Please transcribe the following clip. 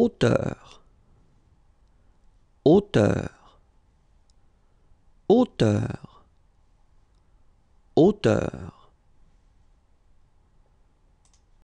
Auteur, auteur, auteur, auteur.